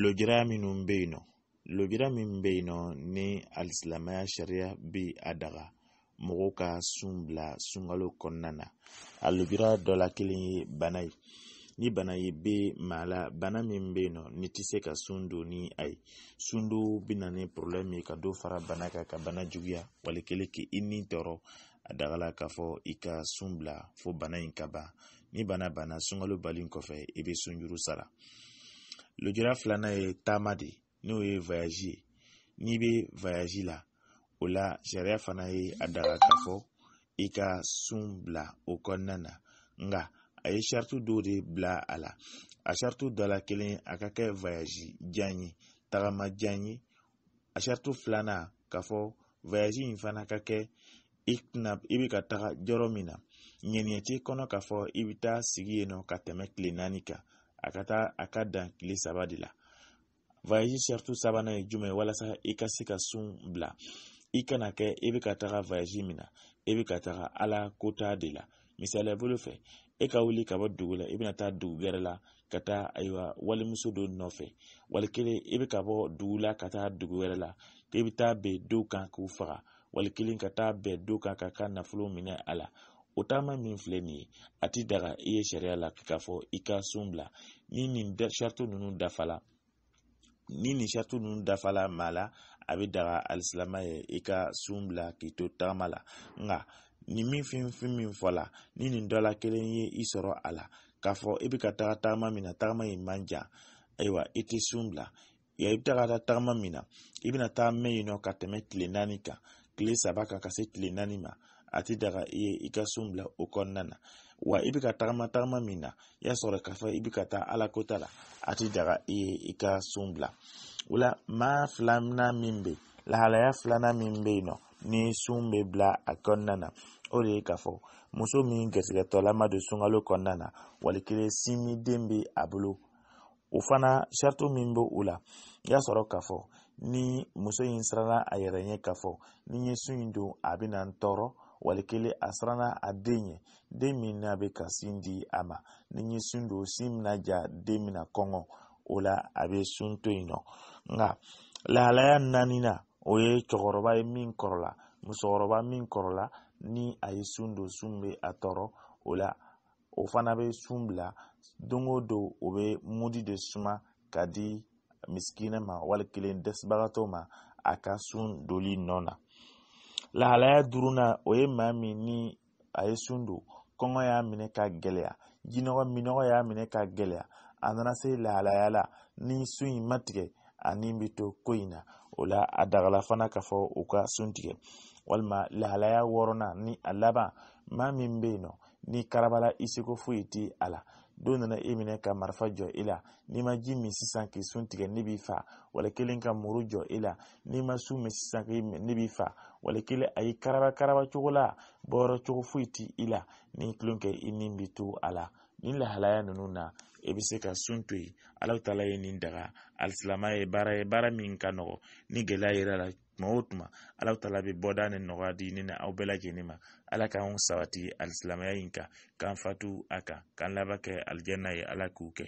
lujura minnu bɛ yen nɔ lujura min bɛ yen nɔ ni alisilamaya sariya bɛ a daga mɔgɔw ka sun bila sunkalo kɔnɔna na a lujura dɔ la kelen ye bana ye ni bana ye bɛ maa la bana min bɛ yen nɔ ni tɛ se ka sun don ni a ye sundo bɛ na ni porobilɛmu ye ka dɔ fara bana kan ka bana juguya wali kelen k'i ni tɔɔrɔ a dagala k'a fɔ i ka sun bila fo bana in ka ban ni bana banna sunkalo balen kɔfɛ i bɛ sunjuru sara lujura filanan ye taama de n'o ye vayazi ye n'i bɛ vayazi la o la sariya fana ye a daga k'a fɔ i ka sun bila o kɔnɔna na nka a ye sariti dɔw de bila a la a sariti dɔ la kelen a ka kɛ vayazi diya ye tagama diya ye a sariti filanan k'a fɔ vayazi in fana ka kɛ i tɛna i bɛ ka taga yɔrɔ min na ɲɛniyɛ t'i kɔnɔ k'a fɔ i bɛ taa sigi yen nɔ ka tɛmɛ tile naani kan a ka taa dan tile saba de la voyage saritu sabanan ye jumɛn walasa i ka se ka sun bila i kana kɛ i bɛ ka taga voyage min na i be ka taga ala kota de la misaliya bolo fɛ e ka wuli ka bɔ dugu la i bɛna taa dugu wɛrɛ la ka taa ayiwa walimuso dɔ nɔfɛ wali kelen e bɛ ka bɔ dugu la ka taa dugu wɛrɛ la k'e bɛ taa bɛn do kan k'u faga wali kelen ka taa bɛn do kan ka ka nafolo minɛ a la o taama min filɛ nin ye a ti daga i ye sariya la k'a fɔ i ka sun bila ni nin sariti ninnu dafala ni nin sariti ninnu dafala maa la a bɛ daga alisilama ye i ka sun bila k'i to tagama la nka nin min fɛn fɛn min fɔla ni nin dɔ la kelen ye i sɔrɔ a la k'a fɔ i bɛ ka taga tagama min na tagama in man jan ayiwa i tɛ sun bila ya i bɛ taga taa tagama min na i bɛna taa mɛn yen nɔ ka tɛmɛ tile naani kan tile saba kan ka se tile naani ma a ti daga i ye i ka sun bila o kɔnɔna na wa i bɛ ka tagama tagama min na y'a sɔrɔ k'a fɔ i bɛ ka taa ala kota la a ti daga i ye i ka sun bila o la maa filanan min bɛ yen lahalaya filanan min bɛ yen nɔ ni sun bɛ bila a kɔnɔna na o de ye k'a fɔ muso min gɛrɛsɛgɛtɔlama don sunkalo kɔnɔna na wali kelen simiden bɛ a bolo o fana sarito min bɛ o la y'a sɔrɔ k'a fɔ ni muso in siranna a yɛrɛ ɲɛ k'a fɔ ni n ye sun in don a bɛ na n tɔɔrɔ wali kelen a siranna a den ye den min n'a bɛ ka sin di a ma ni ye sin don sin bɛna ja den bɛna kɔngɔ o la a bɛ sun to yen nɔ nka lahalaya naaninan o ye cɛkɔrɔba ye min kɔrɔla musokɔrɔba min kɔrɔla ni a ye sun don sun bɛ a tɔɔrɔ o la o fana bɛ sun bila don o don o bɛ mudi de suma ka di misikinɛ ma wali kelen dɛsɛbagatɔw ma a ka sun doli nɔ na lahalaya duurunan o ye maa min ni a ye sun don kɔngɔ y'a minɛ ka gɛlɛya jinɔgɔ minɔgɔ y'a minɛ ka gɛlɛya a nana se lahalaya la ni sun in ma tigɛ ani bɛ to ko in na o la a dagala fana ka fɔ u ka sun tigɛ walima lahalaya wɔɔrɔnan ni a laban maa min bɛ yen nɔ ni karabala isiko foyi tɛ a la don nana i minɛ ka marifa jɔ i la n'i ma ji min sisan k'i sun tigɛ ne b'i fa wala kelen ka muru jɔ i la n'i ma su min sisan k'i ne b'i fa wala kelen a y'i karaba karaba cogo la bɔyɔrɔ cogo foyi ti i la ni tulon kɛ i ni bi to a la nin lahalaya ninnu na i bɛ se ka sun to yen ala taala ye nin daga alisilama ye baara ye baara min ka nɔgɔ ni gɛlɛya yɛrɛ la tuma o tuma ala tala be bɔda ni nɔgɔya di ne na aw bɛɛ lajɛlen ma ala k'anw sabati alisilamaya in kan k'an fatu a kan k'an laba kɛ alijanna ye ala k'u kɛ